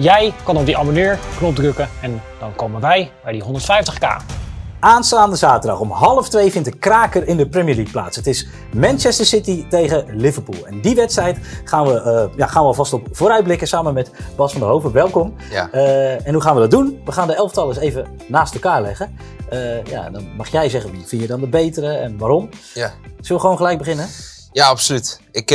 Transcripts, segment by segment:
Jij kan op die abonneerknop drukken en dan komen wij bij die 150k. Aanstaande zaterdag om half twee vindt de kraker in de Premier League plaats. Het is Manchester City tegen Liverpool. En die wedstrijd gaan we, eh, ja, gaan we alvast op vooruitblikken samen met Bas van der Hoven. Welkom. Eh, en hoe gaan we dat doen? We gaan de elftal eens even naast elkaar leggen. Eh, ja, dan mag jij zeggen wie vind je dan de betere en waarom. Ja. Zullen we gewoon gelijk beginnen? Ja, absoluut. Ik,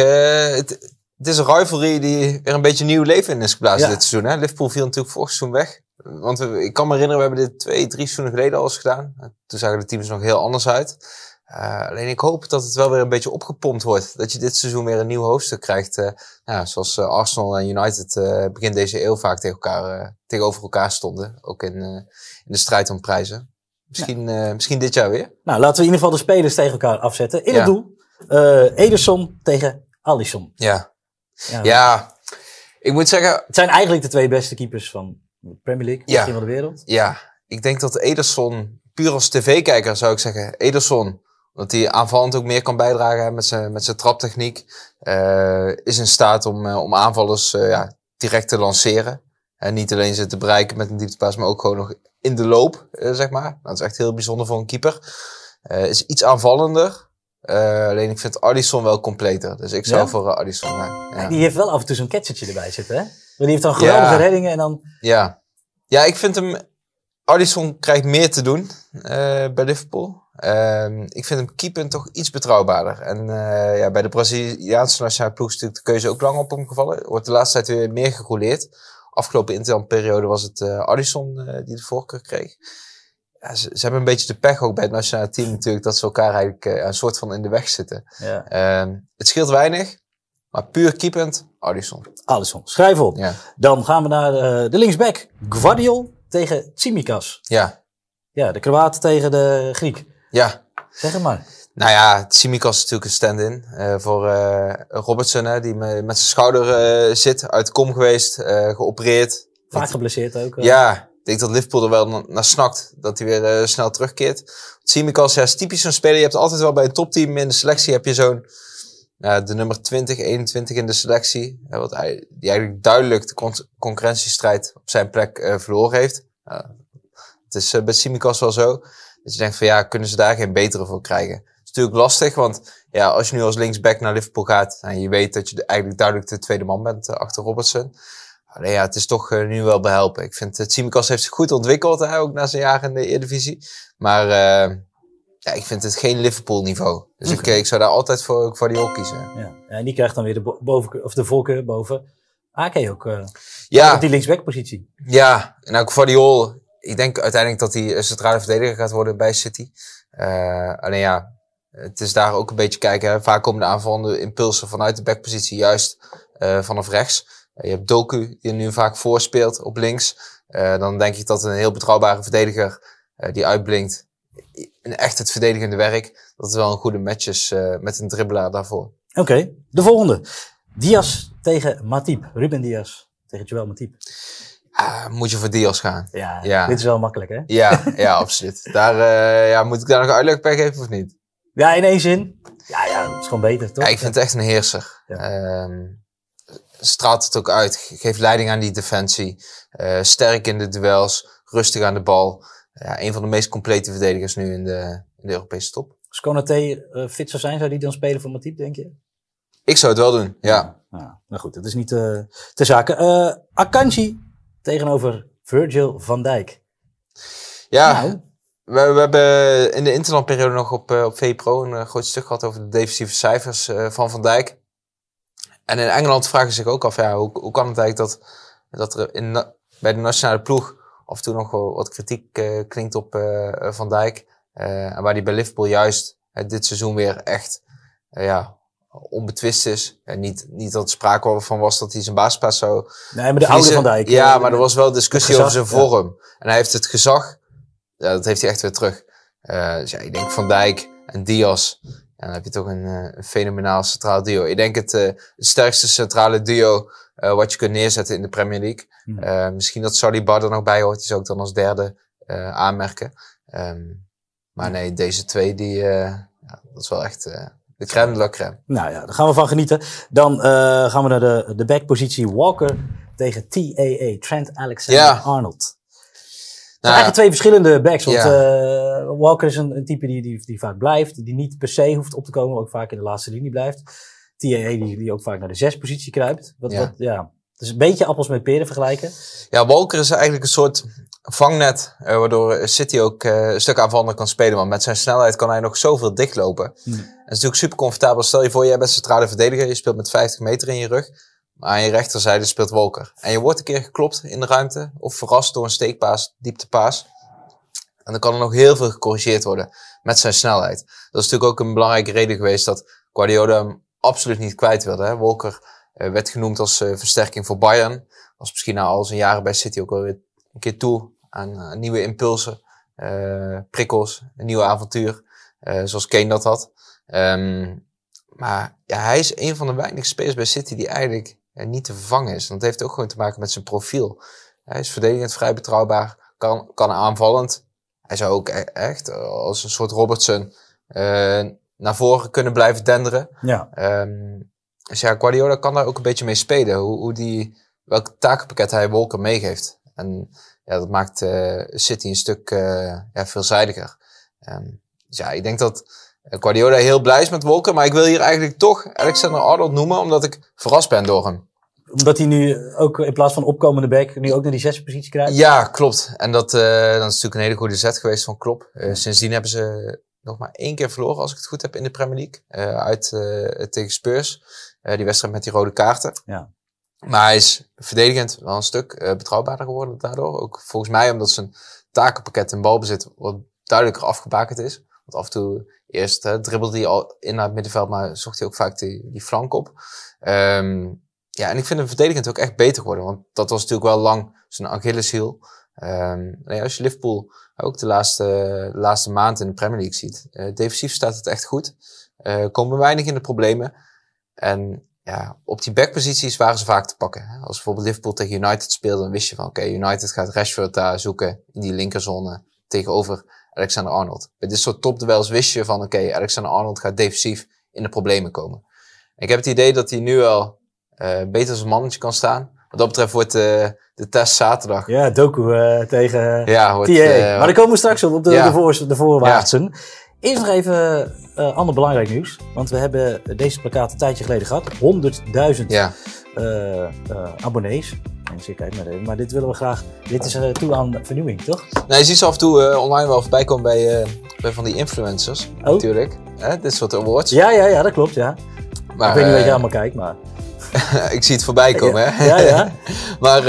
het is een rivalry die weer een beetje nieuw leven in is geblazen dit seizoen. Hè? Liverpool viel natuurlijk vorig seizoen weg. Want ik kan me herinneren, we hebben dit twee, drie seizoenen geleden al eens gedaan. Toen zagen de teams nog heel anders uit. Eh, alleen ik hoop dat het wel weer een beetje opgepompt wordt. Dat je dit seizoen weer een nieuw hoofdstuk krijgt. Eh, nou, zoals eh, Arsenal en United begin deze eeuw vaak tegen elkaar, tegenover elkaar stonden. Ook in, in de strijd om prijzen. Misschien, misschien dit jaar weer. Nou, laten we in ieder geval de spelers tegen elkaar afzetten. In het doel, Ederson tegen Alisson. Ja. Ja. ik moet zeggen... Het zijn eigenlijk de twee beste keepers van de Premier League, misschien ja. de wereld. Ja, ik denk dat Ederson, puur als tv-kijker zou ik zeggen, Ederson... Dat hij aanvallend ook meer kan bijdragen met, zijn, met zijn traptechniek. Eh, is in staat om, eh, om aanvallers eh, ja, direct te lanceren. En niet alleen ze te bereiken met een dieptepaas, maar ook gewoon nog in de loop, zeg maar. Nou, dat is echt heel bijzonder voor een keeper. is iets aanvallender. Eh, alleen ik vind Addison wel completer. Dus ik zou voor uh, Addison gaan. Ja. Die heeft wel af en toe zo'n catchertje erbij zitten, hè? die heeft dan geweldige reddingen en dan... Ja. ja, ik vind hem... Ardisson krijgt meer te doen eh, bij Liverpool. Ehm, ik vind hem keeper toch iets betrouwbaarder. En ja, bij de Braziliaanse nationale ploeg is natuurlijk de keuze ook lang op hem gevallen. Wordt de laatste tijd weer meer gegoleerd. Afgelopen interlandperiode was het Addison die de voorkeur kreeg ze, hebben een beetje de pech ook bij het nationale team natuurlijk dat ze elkaar eigenlijk eh, een soort van in de weg zitten. Ja. Ehm, het scheelt weinig, maar puur keepend, Alisson. Alisson, schrijf op. Dan gaan we naar de, eh, de linksback. Guardiol tegen Tsimikas. Ja. Ja, de kroaten tegen de Griek. Ja. Zeg het maar. Nou ja, Tsimikas is natuurlijk een stand-in eh, voor uh, Robertson, hè, die met zijn schouder zit, uit kom geweest, geopereerd. Vaak geblesseerd ook. Ja, ik denk dat Liverpool er wel naar snakt. Dat hij weer eh, snel terugkeert. Simicas ja, is typisch zo'n speler. Je hebt altijd wel bij een topteam in de selectie heb je zo'n de nummer 20, 21 in de selectie. Uh, wat hij, die eigenlijk duidelijk de concurrentiestrijd op zijn plek eh, verloren heeft. het is eh, bij Simicas wel zo. Dat je denkt van ja, kunnen ze daar geen betere voor krijgen? Het is natuurlijk lastig, want ja, als je nu als linksback naar Liverpool gaat en je weet dat je eigenlijk duidelijk de tweede man bent achter Robertson Alleen ja, het is toch eh, nu wel behelpen. Ik vind, het eh, Simicas heeft zich goed ontwikkeld, hè, ook na zijn jaar in de Eredivisie. Maar eh, ja, ik vind het geen Liverpool niveau. Dus ik, zou daar altijd voor, voor die kiezen. Ja. En die krijgt dan weer de, boven, of de voorkeur boven Ake ook. Uh, ja. Op die linksbackpositie. Ja, en ook Diol. Ik denk uiteindelijk dat hij een centrale verdediger gaat worden bij City. alleen ja, het is daar ook een beetje kijken. Vaak komen de aanvallende impulsen vanuit de backpositie juist vanaf rechts je hebt Doku, die nu vaak voorspeelt op links. Eh, dan denk ik dat een heel betrouwbare verdediger eh, die uitblinkt in echt het verdedigende werk, dat is wel een goede match is eh, met een dribbelaar daarvoor. Oké, de volgende. Diaz tegen Matip. Ruben Diaz tegen Joel Matip. Ah, moet je voor Diaz gaan. Ja, ja, dit is wel makkelijk, hè? Ja, ja absoluut. Daar, ja, moet ik daar nog uitleg bij geven of niet? Ja, in één zin. Ja, ja dat is gewoon beter, toch? Ja, ik vind het echt een heerser. Ja. Ehm, straalt het ook uit. Geeft leiding aan die defensie. Eh, sterk in de duels. Rustig aan de bal. Ja, een van de meest complete verdedigers nu in de, in de Europese top. Als Konaté eh, fit zou zijn, zou die dan spelen voor Matip, denk je? Ik zou het wel doen, ja. ja nou goed, dat is niet uh, eh, te zaken. Uh, Akanji tegenover Virgil van Dijk. Ja, nou. we, we, hebben in de interlandperiode nog op, op VPRO een groot stuk gehad over de defensieve cijfers van Van Dijk. En in Engeland vragen ze zich ook af, ja, hoe, hoe kan het eigenlijk dat, dat er in, bij de nationale ploeg af en toe nog wel wat kritiek eh, klinkt op eh, Van Dijk. Eh, en waar die bij Liverpool juist dit seizoen weer echt ja, onbetwist is. En niet, niet dat er sprake van was dat hij zijn baaspas zo, Nee, maar de oude Van Dijk. Ja, maar er was wel discussie over zijn vorm. En hij heeft het gezag, ja, dat heeft hij echt weer terug. dus ja, ik denk Van Dijk en Diaz en dan heb je toch eh, een, fenomenaal centraal duo. Ik denk het, eh, het sterkste centrale duo eh, wat je kunt neerzetten in de Premier League. Hmm. misschien dat Saliba er nog bij hoort. Die zou ik dan als derde aanmerken. Ehm, maar nee, deze twee, die, ja, dat is wel echt... De crème de la crème. Nou ja, daar gaan we van genieten. Dan gaan we naar de, de backpositie Walker tegen TAA, Trent Alexander-Arnold. Nou, eigenlijk twee verschillende backs. Want eh, Walker is een, een type die, die, die, vaak blijft. Die niet per se hoeft op te komen. Ook vaak in de laatste linie blijft. TAA die, die ook vaak naar de zespositie positie kruipt. Wat, Wat, ja. Dus een beetje appels met peren vergelijken. Ja, Walker is eigenlijk een soort vangnet. Eh, waardoor eh, City ook een stuk aanvallender kan spelen. Want met zijn snelheid kan hij nog zoveel dichtlopen. Hmm. Het is natuurlijk super comfortabel. Stel je voor, jij bent centrale verdediger. Je speelt met 50 meter in je rug aan je rechterzijde speelt Walker. En je wordt een keer geklopt in de ruimte of verrast door een steekpaas, dieptepaas. En dan kan er nog heel veel gecorrigeerd worden met zijn snelheid. Dat is natuurlijk ook een belangrijke reden geweest dat Guardiola hem absoluut niet kwijt wilde. Hè? Walker eh, werd genoemd als eh, versterking voor Bayern. Was misschien na al zijn jaren bij City ook weer een keer toe aan, nieuwe impulsen, eh, prikkels, een nieuw avontuur. zoals Kane dat had. Ehm, maar ja, hij is een van de weinige spelers bij City die eigenlijk eh, niet te vervangen is. Want dat heeft ook gewoon te maken met zijn profiel. Hij is verdedigend vrij betrouwbaar, kan, kan aanvallend. Hij zou ook e-, echt als een soort Robertson eh, naar voren kunnen blijven denderen. Ja. Ehm, dus ja, Guardiola kan daar ook een beetje mee spelen. Hoe, hoe die, welk takenpakket hij Wolken meegeeft. En ja, dat maakt eh, City een stuk ja, veelzijdiger. Ehm, dus ja, ik denk dat eh, Guardiola heel blij is met Wolken. Maar ik wil hier eigenlijk toch Alexander Arnold noemen, omdat ik verrast ben door hem. Omdat hij nu ook in plaats van opkomende back, nu ook naar die zesde positie krijgt? Ja, klopt. En dat, uh, is natuurlijk een hele goede zet geweest van Klopp. Eh, sindsdien hebben ze nog maar één keer verloren, als ik het goed heb, in de Premier League. uit tegen Spurs. die wedstrijd met die rode kaarten. Ja. Maar hij is verdedigend wel een stuk betrouwbaarder geworden daardoor. Ook volgens mij omdat zijn takenpakket in balbezit wat duidelijker afgebakend is af en toe eerst dribbelde hij al in naar het middenveld, maar zocht hij ook vaak die, die flank op. Ehm, ja, en ik vind verdediging verdedigend ook echt beter geworden. Want dat was natuurlijk wel lang zijn Achilleshiel. Um, nee, als je Liverpool ook de laatste, laatste maand in de Premier League ziet. Eh, defensief staat het echt goed. Uh, komen weinig in de problemen. En ja, op die backposities waren ze vaak te pakken. Hè. Als bijvoorbeeld Liverpool tegen United speelde, dan wist je van oké, United gaat Rashford daar zoeken in die linkerzone tegenover Alexander Arnold. Bij dit soort topduels wist je van, oké, Alexander Arnold gaat defensief in de problemen komen. ik heb het idee dat hij nu al uh, eh, beter als een mannetje kan staan. Wat dat betreft wordt eh, de test zaterdag. Ja, Doku eh, tegen ja, wordt, maar daar komen we straks op, op de, ja. de, voor, de voorwaartsen. Ja. Eerst nog even ander belangrijk nieuws. Want we hebben deze plakkaat een tijdje geleden gehad. 100.000. Ja. Eh, eh, abonnees. Mensen, kijk maar even. Maar dit willen we graag. Dit is eh, toe aan vernieuwing, toch? Nee, je ziet ze af en toe online wel voorbij komen bij, bij van die influencers. Oh. Natuurlijk. Hè? Dit soort awards. Ja, ja, ja, dat klopt. Ja. ik weet niet wat je allemaal kijkt, maar. ik zie het voorbij komen, hè? Ja, ja. maar uh,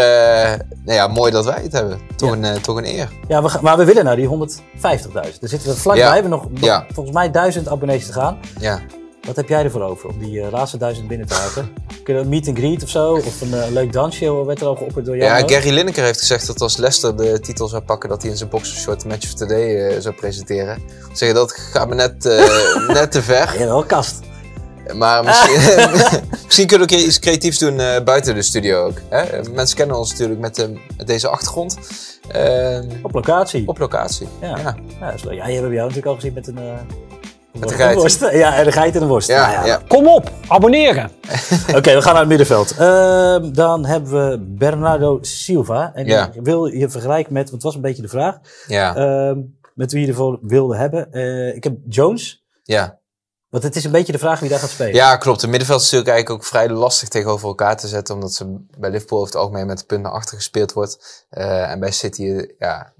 nou ja, mooi dat wij het hebben. Toch, een, toch een eer. Ja, we, maar we willen nou die 150.000. Er zitten we vlakbij. We hebben nog, nog volgens mij 1000 abonnees te gaan. Ja. Wat heb jij ervoor over om die eh, laatste duizend binnen te halen? Kunnen we een meet and greet of zo? Of een eh, leuk dansje werd er al geopperd door jou? Ja, Gary Lineker heeft gezegd dat als Leicester de titel zou pakken, dat hij in zijn boxershort Match of Today uh, eh, zou presenteren. je, dat gaat me net, net te ver. Ja, wel kast. Maar misschien, misschien, kunnen we ook iets creatiefs doen buiten de studio ook. Hè? Mensen kennen ons natuurlijk met, deze achtergrond. Ehm, op locatie. Op locatie. Ja, ja. ja dat is hebben jou natuurlijk al gezien met een met de geiten. Worst. Ja, de geit en de worst. Ja, nou Kom op, abonneren. Oké, we gaan naar het middenveld. Ehm, dan hebben we Bernardo Silva. En ik wil je vergelijken met, want het was een beetje de vraag, ja. Ehm, met wie je ervoor wilde hebben. Eh, ik heb Jones. Ja. Want het is een beetje de vraag wie daar gaat spelen. Ja, klopt. Het middenveld is natuurlijk eigenlijk ook vrij lastig tegenover elkaar te zetten. Omdat ze bij Liverpool over het algemeen met de punt naar achter gespeeld wordt. Eh, en bij City, ja,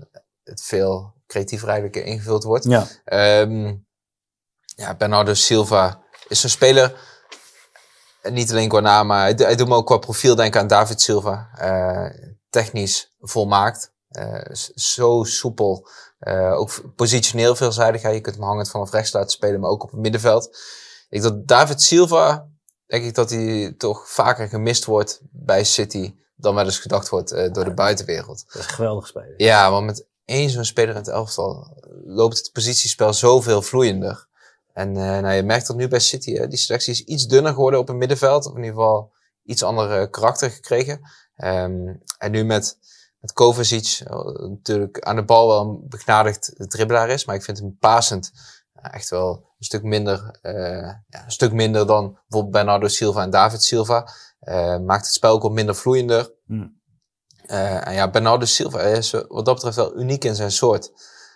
het veel creatiever eigenlijk ingevuld wordt. Ja. Ehm, ja, Bernardo Silva is een speler. Eh, niet alleen qua naam, maar hij, hij doet me ook qua profiel denken aan David Silva. Eh, technisch volmaakt. Uh, zo soepel. ook positioneel veelzijdig. je kunt hem hangend vanaf rechts laten spelen, maar ook op het middenveld. Ik dat David Silva, denk ik dat hij toch vaker gemist wordt bij City dan wel eens gedacht wordt door de buitenwereld. Dat is een geweldig speler. Ja, want met één zo'n speler in het elftal loopt het positiespel zoveel vloeiender. En eh, nou, je merkt dat nu bij City, hè, die selectie is iets dunner geworden op het middenveld. Of in ieder geval iets andere eh, karakter gekregen. Ehm, en nu met, met Kovacic, eh, natuurlijk aan de bal wel een begnadigd dribbelaar is. Maar ik vind hem pasend echt wel een stuk minder, ja, een stuk minder dan bijvoorbeeld Bernardo Silva en David Silva. maakt het spel ook wat minder vloeiender. Hmm. en ja, Bernardo Silva is wat dat betreft wel uniek in zijn soort.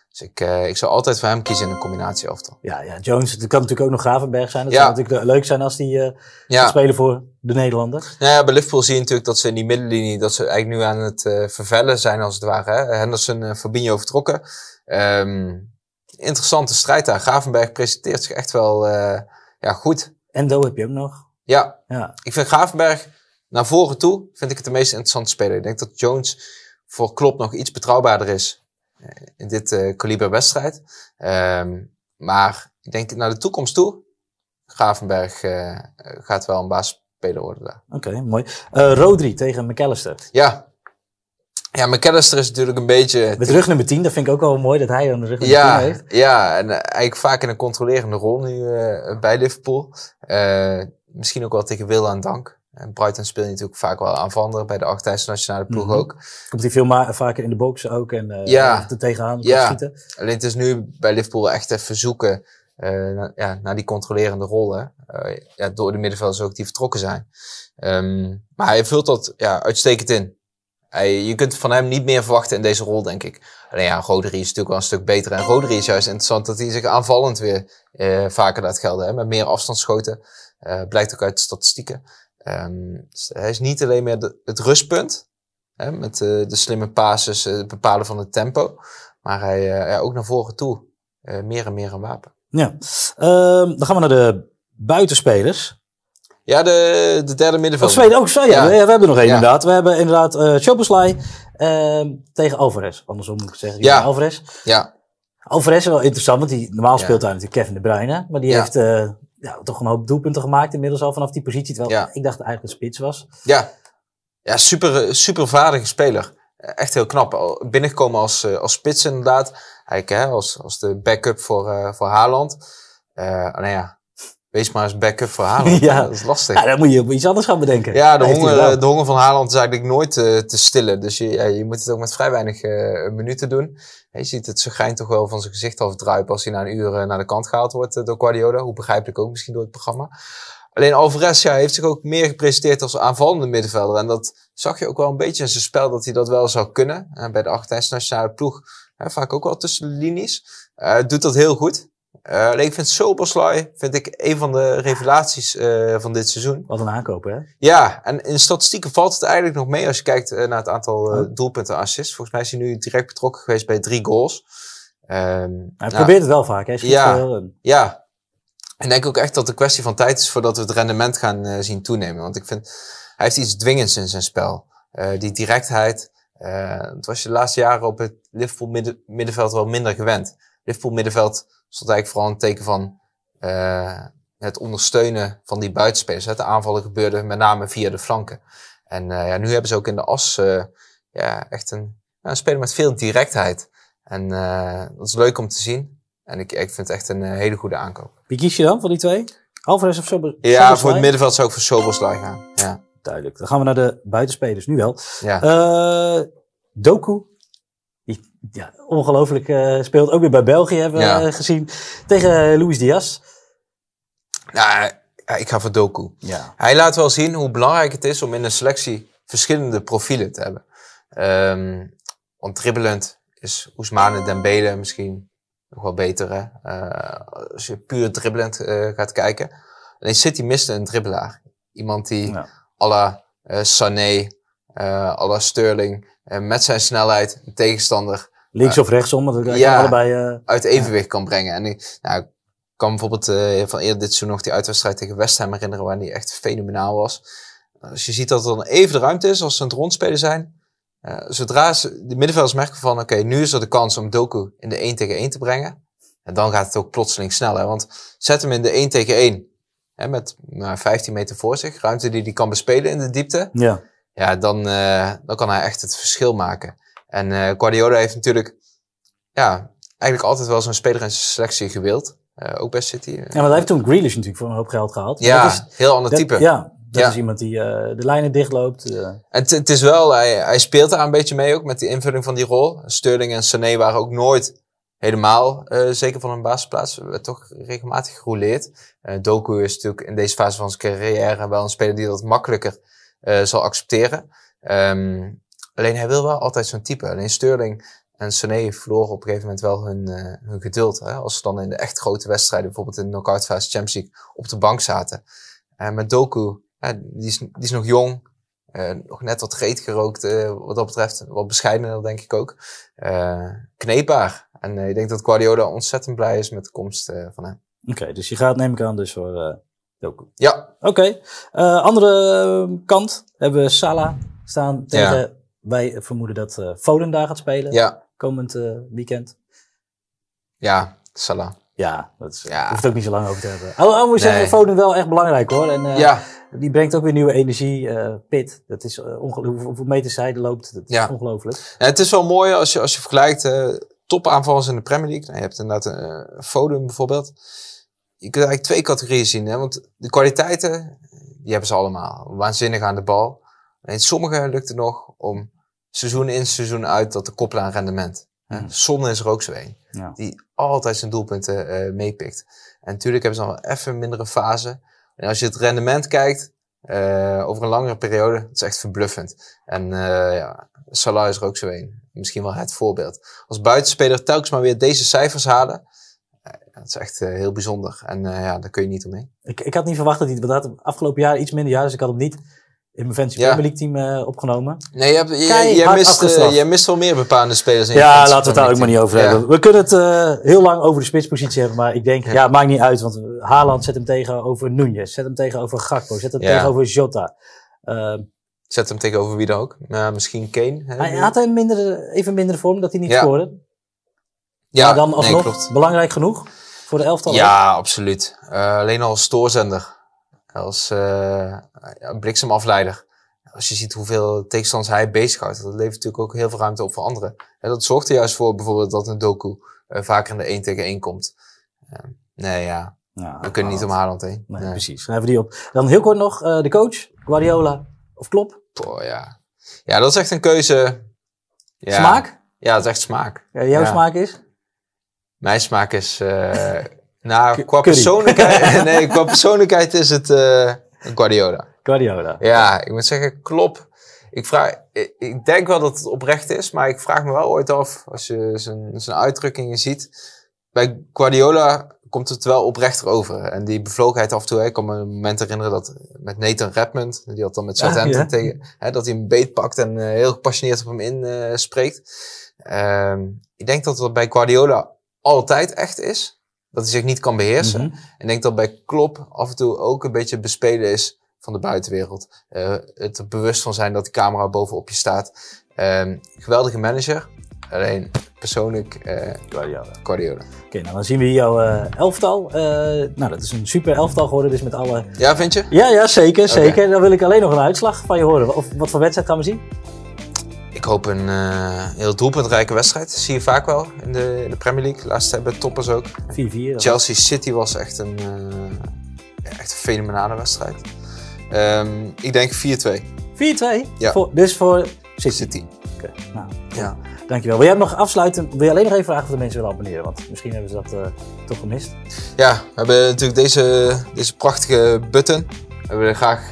Dus eh, ik, zou altijd voor hem kiezen in een combinatie elftal. Ja, ja, Jones, het kan natuurlijk ook nog Gravenberg zijn. Dat zou natuurlijk leuk zijn als die uh, spelen voor de Nederlanders. Nou ja, bij Liverpool zie je natuurlijk dat ze in die middenlinie, dat ze eigenlijk nu aan het uh, vervellen zijn als het ware. Hè? Henderson en Fabinho vertrokken. Um, interessante strijd daar. Gravenberg presenteert zich echt wel ja, goed. Endo heb je ook nog. Ja. ja, ik vind Gravenberg naar voren toe vind ik het de meest interessante speler. Ik denk dat Jones voor Klopp nog iets betrouwbaarder is. Eh, in dit eh, kaliber wedstrijd. Ehm, maar ik denk naar de toekomst toe, Gravenberg eh, gaat wel een baasspeler worden daar. Oké, mooi. Rodri tegen McAllister. Ja, ja, McAllister is natuurlijk een beetje... Met rug nummer 10, dat vind ik ook wel mooi dat hij een rug nummer 10 heeft. Ja, en eigenlijk vaak in een controlerende rol nu bij Liverpool. misschien ook wel tegen wil aan dank. En Brighton speel je natuurlijk vaak wel aanvaller bij de Achttijdse nationale ploeg mhm. ook. Komt hij veel vaker in de box ook en uh, ja. er tegenaan ja. schieten. Alleen het is nu bij Liverpool echt even zoeken eh, ja, naar die controlerende rollen. Eh, ja, door de middenvelders ook die vertrokken zijn. Ehm, maar hij vult dat ja, uitstekend in. Hij, je kunt van hem niet meer verwachten in deze rol, denk ik. Alleen ja, Rodri is natuurlijk wel een stuk beter. En Rodri is juist interessant dat hij zich aanvallend weer vaker laat gelden. Hè, met meer afstandsschoten. blijkt ook uit de statistieken. Ehm, hij is niet alleen meer het rustpunt, hè, met de, eh, de slimme passes, eh, het bepalen van het tempo, maar hij eh, ja, ook naar voren toe meer en meer een wapen. Ja, ehm, dan gaan we naar de buitenspelers. Ja, de, de derde middenveld. Oh, tweede, ook oh, zo, ja. We, hebben nog één inderdaad. We hebben inderdaad uh, tegen Alvarez. Andersom moet ik zeggen, ja. Alvarez. Ja. Alvarez is wel interessant, want die, normaal speelt hij natuurlijk Kevin De Bruyne. Maar die heeft ja, toch een hoop doelpunten gemaakt inmiddels al vanaf die positie. Terwijl ik dacht eigenlijk een spits was. Ja, ja super, eh, super vaardige speler. Eh, echt heel knap. Binnengekomen als, eh, als spits inderdaad. Eigenlijk hè, als, als de backup voor, uh, voor Haaland. Uh, nou ja, Wees maar eens bekken voor Haaland. ja. Dat is lastig. Ja, dan moet je op iets anders gaan bedenken. Ja, de, honger, de honger van Haaland is eigenlijk nooit eh, te stillen. Dus je, je moet het ook met vrij weinig eh, minuten doen. je ziet het schijn toch wel van zijn gezicht afdruipen als hij na een uur eh, naar de kant gehaald wordt door Guardiola. Hoe begrijp ik ook misschien door het programma. Alleen Alvarez ja, heeft zich ook meer gepresenteerd als aanvallende middenvelder. En dat zag je ook wel een beetje in zijn spel dat hij dat wel zou kunnen. bij de achttijdse nationale ploeg, hè, vaak ook wel tussen de linies. doet dat heel goed. Uh, ik vind Soberslai vind ik een van de revelaties eh, van dit seizoen. Wat een aankoop, hè? Ja, en in statistieken valt het eigenlijk nog mee als je kijkt eh, naar het aantal oh. doelpunten en assists. Volgens mij is hij nu direct betrokken geweest bij drie goals. Ehm, hij nou, probeert het wel vaak, hè? Ja, ja. En denk ook echt dat het een kwestie van tijd is voordat we het rendement gaan zien toenemen. Want ik vind, hij heeft iets dwingends in zijn spel. die directheid. het was je de laatste jaren op het Liverpool middenveld wel minder gewend. Liverpool middenveld stond dus is eigenlijk vooral een teken van eh, het ondersteunen van die buitenspelers. De aanvallen gebeurden met name via de flanken. En eh, ja, nu hebben ze ook in de as eh, ja, echt een, een speler met veel directheid. En dat is leuk om te zien. En ik, ik vind het echt een hele goede aankoop. Wie kies je dan van die twee? Alvarez of Sober? Ja, voor het middenveld zou ik voor Soberslaai gaan. Ja. Duidelijk. Dan gaan we naar de buitenspelers nu wel. Doku ja, ongelooflijk eh, speelt. Ook weer bij België hebben we eh, gezien. Tegen eh, Luis Diaz. Nou, ik ga voor Doku. Ja. Hij laat wel zien hoe belangrijk het is om in een selectie verschillende profielen te hebben. Um, ehm, ontribbelend is Ousmane Dembele misschien nog wel beter. Hè? als je puur dribbelend gaat kijken. Alleen City miste een dribbelaar. Iemand die ja. à la Sané uh, Sterling eh, met zijn snelheid een tegenstander. Links eh, of rechtsom, dat ik ja, allebei. uit evenwicht kan brengen. En nou, ik, nou, kan bijvoorbeeld van eerder dit seizoen nog die uitwedstrijd tegen West Ham herinneren, waar die echt fenomenaal was. Als je ziet dat er dan even de ruimte is als ze aan het rondspelen zijn. zodra ze, de middenvelders merken van, oké, nu is er de kans om Doku in de 1 tegen 1 te brengen. En dan gaat het ook plotseling sneller. Want zet hem in de 1 tegen 1. Hè, met 15 nou, meter voor zich. Ruimte die hij kan bespelen in de diepte. Ja ja, dan, eh, dan kan hij echt het verschil maken. En uh, Guardiola heeft natuurlijk ja, eigenlijk altijd wel zo'n speler in zijn selectie gewild. Eh, ook bij City. Ja, maar hij heeft toen Grealish natuurlijk voor een hoop geld gehaald. Ja, dat is, heel ander type. Ja, dat is iemand die de lijnen dichtloopt. En het is wel, hij, speelt daar een beetje mee ook met die invulling van die rol. Sterling en Sané waren ook nooit helemaal zeker van een basisplaats. hebben toch regelmatig gerouleerd. Doku is natuurlijk in deze fase van zijn carrière wel een speler die dat makkelijker eh, zal accepteren. Um, alleen hij wil wel altijd zo'n type. Alleen Sterling en Sané verloren op een gegeven moment wel hun, eh, hun geduld. Hè? Als ze dan in de echt grote wedstrijden, bijvoorbeeld in de knockout fase Champions League, op de bank zaten. En eh, met Doku, die, is, die is nog jong. nog net wat reet gerookt, wat dat betreft. Wat bescheidener, denk ik ook. kneepbaar. En ik denk dat Guardiola ontzettend blij is met de komst van hem. Oké, dus je gaat, neem ik aan, dus voor ja. Oké. Eh, andere kant hebben we Sala staan tegen... Wij vermoeden dat uh, Foden daar gaat spelen. Ja. Komend eh, weekend. Ja, Salah. Ja, dat is, ja. hoeft ook niet zo lang over te hebben. Al oh, oh, moet zeggen, Foden wel echt belangrijk hoor. En, ja. Die brengt ook weer nieuwe energie. pit, dat is ongelooflijk. Hoeveel meters hij loopt, dat is ja. ongelooflijk. Ja, het is wel mooi als je, als je vergelijkt uh, topaanvallers in de Premier League. Nou, je hebt inderdaad Foden bijvoorbeeld je kunt eigenlijk twee categorieën zien. Hè? Want de kwaliteiten, die hebben ze allemaal. Waanzinnig aan de bal. En sommigen lukt het nog om seizoen in, seizoen uit dat te koppelen aan rendement. Hè? Mhm. is er ook zo een. Ja. Die altijd zijn doelpunten uh, meepikt. En natuurlijk hebben ze nog even mindere fase. En als je het rendement kijkt, uh, over een langere periode, dat is echt verbluffend. En uh, ja, Salah is er ook zo een. Misschien wel het voorbeeld. Als buitenspeler telkens maar weer deze cijfers halen, dat is echt eh, heel bijzonder. En eh, ja, daar kun je niet omheen. Ik, ik had niet verwacht dat hij dat afgelopen jaar iets minder jaar, dus ik had hem niet in mijn fancy ja. Premier League team eh, opgenomen. Nee, je je, jij, mist, mist wel meer bepaalde spelers in Ja, laten we het daar ook maar niet over hebben. We kunnen het heel lang over de spitspositie hebben, maar ik denk, ja. maakt niet uit. Want Haaland zet hem tegenover Nunez, zet hem tegenover Gakpo, zet hem tegenover Jota. Ehm, zet hem tegenover wie dan ook. misschien Kane. Hè, hij had een minder, even minder vorm dat hij niet scoorde. Ja, maar dan alsnog, belangrijk genoeg voor de elftal? Ja, absoluut. Eh, alleen al als stoorzender, als eh, bliksemafleider. Als je ziet hoeveel tegenstanders hij bezighoudt, dat levert natuurlijk ook heel veel ruimte op voor anderen. En dat zorgt er juist voor bijvoorbeeld dat een doku eh, vaker in de 1 tegen 1 komt. Ehm, nee, ja. ja We kunnen niet om Haaland heen. Nee, nee. precies. hebben die op. Dan heel kort nog, de coach, Guardiola of klop, Oh, ja. ja, dat is echt een keuze. Ja. Smaak? Ja, dat is echt smaak. Ja, jouw smaak is? Mijn smaak is... Eh, nou, qua persoonlijkheid, nee, qua persoonlijkheid is het eh, Guardiola. Guardiola. Ja, ik moet zeggen, klop. Ik, vraag, ik, denk wel dat het oprecht is, maar ik vraag me wel ooit af, als je zijn, zijn uitdrukkingen ziet. Bij Guardiola komt het wel oprechter over. En die bevlogenheid af en toe. Ik kan me een moment herinneren dat met Nathan Redmond, die had dan met ah, Southampton tegen, hè, dat hij hem beet pakt en eh, heel gepassioneerd op hem inspreekt. Ehm, ik denk dat dat bij Guardiola altijd echt is. Dat hij zich niet kan beheersen. Mhm. En ik denk dat bij Klop af en toe ook een beetje bespelen is van de buitenwereld. Uh, het bewust van zijn dat de camera bovenop je staat. Ehm, geweldige manager. Alleen persoonlijk uh, Guardiola. Oké, nou dan zien we jouw eh, elftal. nou, dat is een super elftal geworden, dus met alle... Ja, vind je? Ja, ja zeker, zeker. Dan wil ik alleen nog een uitslag van je horen. Of wat voor wedstrijd gaan we zien? hoop een eh, heel doelpuntrijke wedstrijd. Dat zie je vaak wel in de, in de Premier League. Laatst hebben toppers ook. 4-4. Chelsea City was echt een, eh, echt een fenomenale wedstrijd. Ehm, ik denk 4-2. 4-2? Ja. dus voor City? Oké. Nou, ja. Dankjewel. Wil jij nog afsluiten? Wil je alleen nog even vragen of de mensen willen abonneren? Want misschien hebben ze dat eh, toch gemist. Ja, we hebben natuurlijk deze, deze prachtige button. We willen graag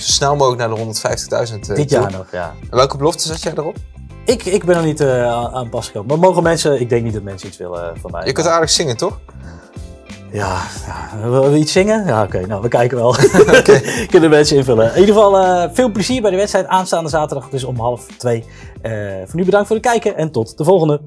zo snel mogelijk naar de 150.000. Eh, Dit jaar nog, ja. En welke belofte zet jij erop? Ik, ik ben er niet eh, aan pas gekomen. Maar mogen mensen, ik denk niet dat mensen iets willen eh, van mij. Je kunt aardig zingen, toch? Ja, ja, willen we iets zingen? Ja, oké. nou, we kijken wel. Kunnen mensen invullen. In ieder geval veel plezier bij de wedstrijd aanstaande zaterdag dus om half twee. voor nu bedankt voor het kijken en tot de volgende.